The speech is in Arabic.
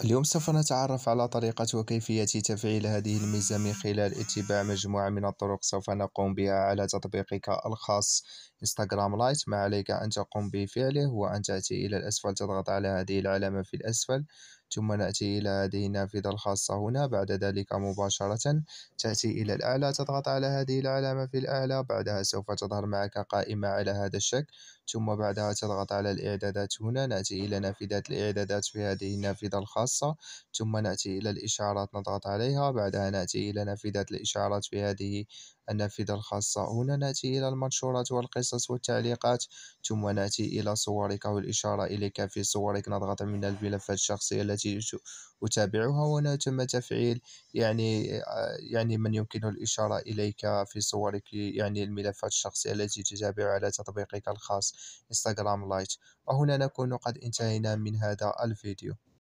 اليوم سوف نتعرف على طريقة وكيفية تفعيل هذه الميزة من خلال اتباع مجموعة من الطرق سوف نقوم بها على تطبيقك الخاص انستغرام لايت ما عليك أن تقوم بفعله هو أن تأتي إلى الأسفل تضغط على هذه العلامة في الأسفل ثم نأتي إلى هذه النافذة الخاصة هنا بعد ذلك مباشرة تأتي إلى الأعلى تضغط على هذه العلامة في الأعلى بعدها سوف تظهر معك قائمة على هذا الشكل ثم بعدها تضغط على الإعدادات هنا نأتي إلى نافذة الإعدادات في هذه النافذة الخاصة ثم نأتي إلى الإشعارات نضغط عليها بعدها نأتي إلى نافذة الإشعارات في هذه النافذة الخاصة هنا نأتي إلى المنشورات والقصص القصص والتعليقات ثم نأتي إلى صورك والإشارة إليك في صورك نضغط من الملفات الشخصية التي أتابعها وهنا تم تفعيل يعني يعني من يمكن الإشارة إليك في صورك يعني الملفات الشخصية التي تتابع على تطبيقك الخاص انستغرام لايت وهنا نكون قد انتهينا من هذا الفيديو